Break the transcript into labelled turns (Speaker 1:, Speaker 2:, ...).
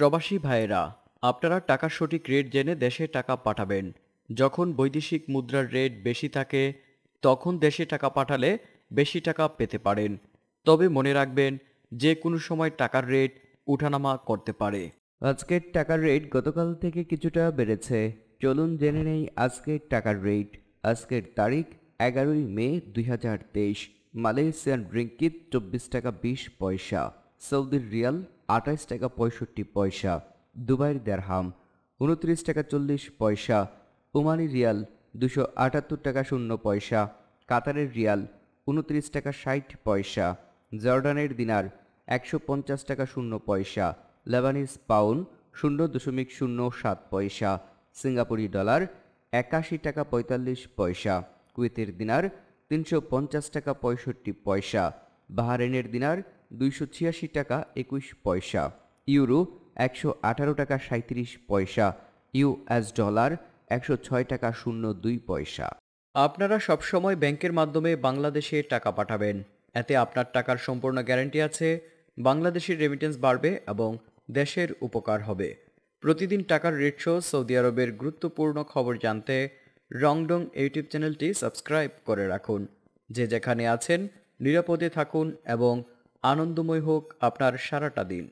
Speaker 1: প্রবাসী ভাইয়েরা আপনারা টাকার সঠিক রেট জেনে দেশে টাকা পাঠাবেন যখন বৈদেশিক মুদ্রার রেট বেশি থাকে তখন দেশে টাকা পাঠালে বেশি টাকা পেতে পারেন তবে মনে রাখবেন যে কোনো সময় টাকার রেট উঠানামা করতে পারে
Speaker 2: আজকের টাকার রেট গতকাল থেকে কিছুটা বেড়েছে চলুন জেনে নেই আজকের টাকার রেট আজকের তারিখ এগারোই মে দুই হাজার তেইশ মালয়েশিয়ান রিঙ্কিত চব্বিশ টাকা বিশ পয়সা সৌদির রিয়াল আঠাইশ টাকা পঁয়ষট্টি পয়সা দুবাইয়ের দেড়হাম উনত্রিশ টাকা চল্লিশ পয়সা ওমানি রিয়াল দুশো আটাত্তর টাকা শূন্য পয়সা কাতারের রিয়াল উনত্রিশ টাকা ষাট পয়সা জর্ডানের দিনার একশো পঞ্চাশ টাকা শূন্য পয়সা লেবানিস পাউন্ড শূন্য দশমিক শূন্য সাত পয়সা সিঙ্গাপুরি ডলার একাশি টাকা পঁয়তাল্লিশ পয়সা কুয়েতের দিনার তিনশো পঞ্চাশ টাকা পঁয়ষট্টি পয়সা বাহারেনের দিনার দুইশো ছিয়াশি টাকা একুশ পয়সা ইউরো একশো আঠারো টাকা সাঁত্রিশ পয়সা ইউএস ডলার একশো ছয় টাকা শূন্য দুই
Speaker 1: পয়সা আপনারা সবসময় ব্যাংকের মাধ্যমে বাংলাদেশে টাকা পাঠাবেন এতে আপনার টাকার সম্পূর্ণ গ্যারান্টি আছে বাংলাদেশের রেমিটেন্স বাড়বে এবং দেশের উপকার হবে প্রতিদিন টাকার রেট শো সৌদি আরবের গুরুত্বপূর্ণ খবর জানতে রংডং ইউটিউব চ্যানেলটি সাবস্ক্রাইব করে রাখুন যে যেখানে আছেন নিরাপদে থাকুন এবং আনন্দময় হোক আপনার সারাটা দিন